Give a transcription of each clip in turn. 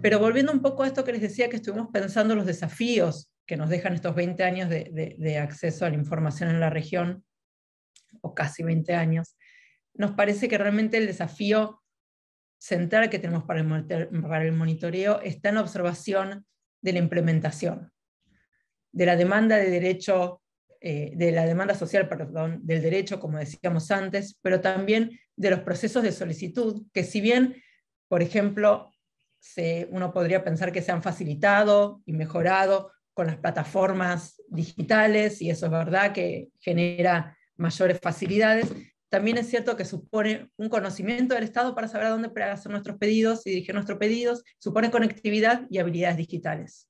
Pero volviendo un poco a esto que les decía, que estuvimos pensando los desafíos que nos dejan estos 20 años de, acceso a la información en la región, o casi 20 años, nos parece que realmente el desafío central que tenemos para el, para monitoreo está en la observación de la implementación, de la demanda de derecho, eh, de la demanda social, perdón, del derecho, como decíamos antes, pero también de los procesos de solicitud, que si bien, por ejemplo, uno podría pensar que se han facilitado y mejorado con las plataformas digitales, y eso es verdad que genera mayores facilidades. También es cierto que supone un conocimiento del Estado para saber a dónde hacer nuestros pedidos y dirigir nuestros pedidos, supone conectividad y habilidades digitales.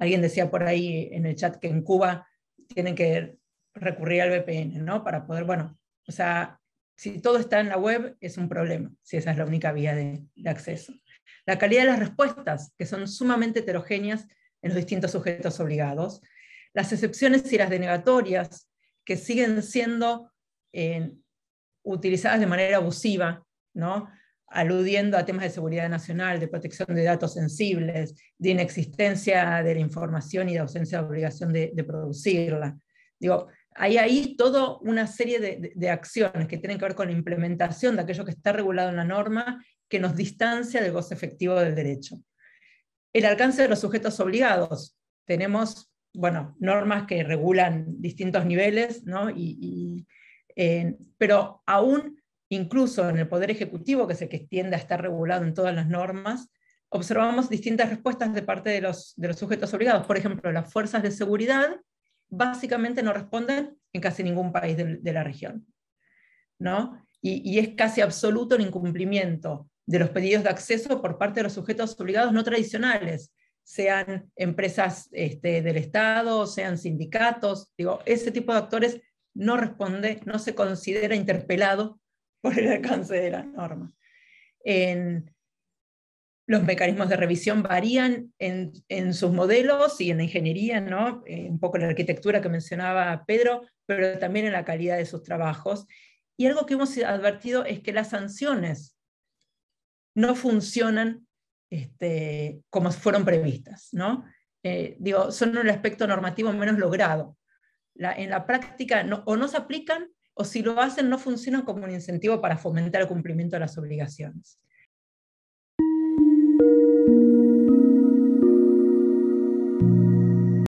Alguien decía por ahí en el chat que en Cuba tienen que recurrir al VPN, ¿no? Para poder, bueno, o sea, si todo está en la web es un problema, si esa es la única vía de acceso la calidad de las respuestas, que son sumamente heterogéneas en los distintos sujetos obligados, las excepciones y las denegatorias, que siguen siendo eh, utilizadas de manera abusiva, ¿no? aludiendo a temas de seguridad nacional, de protección de datos sensibles, de inexistencia de la información y de ausencia de obligación de, de producirla. Digo, hay ahí toda una serie de, acciones que tienen que ver con la implementación de aquello que está regulado en la norma que nos distancia del goce efectivo del derecho. El alcance de los sujetos obligados. Tenemos bueno, normas que regulan distintos niveles, ¿no? y, eh, pero aún incluso en el Poder Ejecutivo, que es el que tiende a estar regulado en todas las normas, observamos distintas respuestas de parte de los, de los sujetos obligados. Por ejemplo, las fuerzas de seguridad básicamente no responden en casi ningún país de, la región. ¿no? Y, es casi absoluto el incumplimiento de los pedidos de acceso por parte de los sujetos obligados no tradicionales, sean empresas este, del Estado, sean sindicatos, digo, ese tipo de actores no responde, no se considera interpelado por el alcance de la norma. Los mecanismos de revisión varían en, sus modelos y en la ingeniería, ¿no? Eh, un poco en la arquitectura que mencionaba Pedro, pero también en la calidad de sus trabajos. Y algo que hemos advertido es que las sanciones no funcionan este, como fueron previstas. ¿no? Eh, son un aspecto normativo menos logrado. en la práctica no, o no se aplican o si lo hacen no funcionan como un incentivo para fomentar el cumplimiento de las obligaciones.